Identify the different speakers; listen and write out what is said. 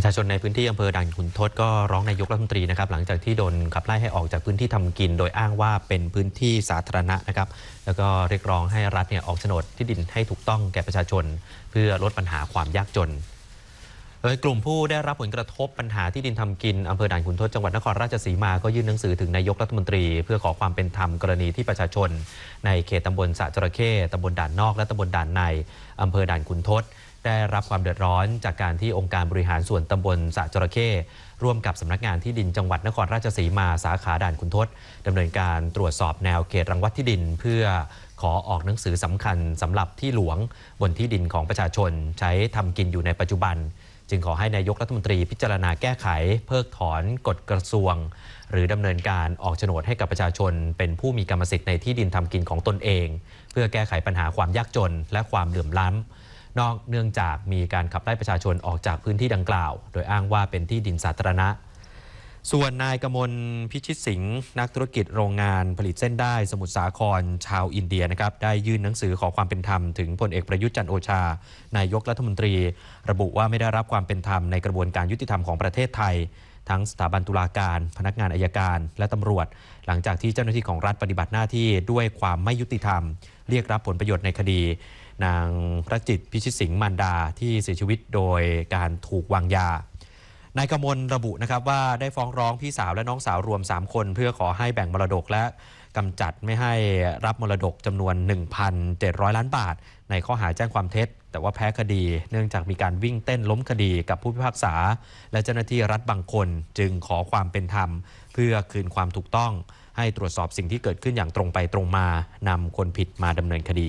Speaker 1: ประชาชนในพื้นที่อำเภอด่านขุนทดก็ร้องนายกรัฐมนตรีนะครับหลังจากที่โดนขับไล่ให้ออกจากพื้นที่ทำกินโดยอ้างว่าเป็นพื้นที่สาธารณะนะครับ แล้วก็เรียกร้องให้รัฐเนี่ยออกโฉนดที่ดินให้ถูกต้องแก่ประชาชนเพื่อลดปัญหาความยากจนโดยกลุ่มผู้ได้รับผลกระทบปัญหาที่ดินทำกินอำเภอด่านขุนทดจังหวัดนครราชสีมาก็ยื่นหนังสือถึงนายกรัฐมนตรีเพื่อขอความเป็นธรรมกรณีที่ประชาชนในเขตตำบลสะจระเข้ตำบลด่านนอกและตำบลด่านในอำเภอด่านขุนทดได้รับความเดือดร้อนจากการที่องค์การบริหารส่วนตำบลสะจระเข้ร่วมกับสำนักงานที่ดินจังหวัดนครราชสีมา สาขาด่านคุณทศดำเนินการตรวจสอบแนวเขตรังวัดที่ดิน เพื่อขอออกหนังสือสำคัญสำหรับที่หลวงบนที่ดินของประชาชน ใช้ทำกินอยู่ในปัจจุบัน จึงขอให้นายกรัฐมนตรีพิจารณาแก้ไข เพิกถอนกฎกระทรวง หรือดำเนินการออกโฉนดให้กับประชาชน เป็นผู้มีกรรมสิทธิ์ในที่ดินทำกินของตนเอง เพื่อแก้ไขปัญหาความยากจน และความเหลื่อมล้ำนอกเนื่องจากมีการขับไล่ประชาชนออกจากพื้นที่ดังกล่าว โดยอ้างว่าเป็นที่ดินสาธารณะ ส่วนนายกมลพิชิตสิงห์นักธุรกิจโรงงานผลิตเส้นได้สมุทรสาครชาวอินเดียนะครับได้ยื่นหนังสือขอความเป็นธรรมถึงพลเอกประยุทธ์จันโอชา นายกรัฐมนตรี ระบุว่าไม่ได้รับความเป็นธรรมในกระบวนการยุติธรรมของประเทศไทยทั้งสถาบันตุลาการพนักงานอายการ และตำรวจ หลังจากที่เจ้าหน้าที่ของรัฐปฏิบัติหน้าที่ด้วยความไม่ยุติธรรม เรียกรับผลประโยชน์ในคดี นางพระจิตพิชิตสิงห์มันดาที่เสียชีวิตโดยการถูกวางยานายกมลระบุนะครับว่าได้ฟ้องร้องพี่สาวและน้องสาวรวม 3 คนเพื่อขอให้แบ่งมรดกและกำจัดไม่ให้รับมรดกจำนวน 1,700 ล้านบาท ในข้อหาแจ้งความเท็จ แต่ว่าแพ้คดี เนื่องจากมีการวิ่งเต้นล้มคดีกับผู้พิพากษา และเจ้าหน้าที่รัฐบางคนจึงขอความเป็นธรรม เพื่อคืนความถูกต้องให้ตรวจสอบสิ่งที่เกิดขึ้นอย่างตรงไปตรงมา นำคนผิดมาดำเนินคดี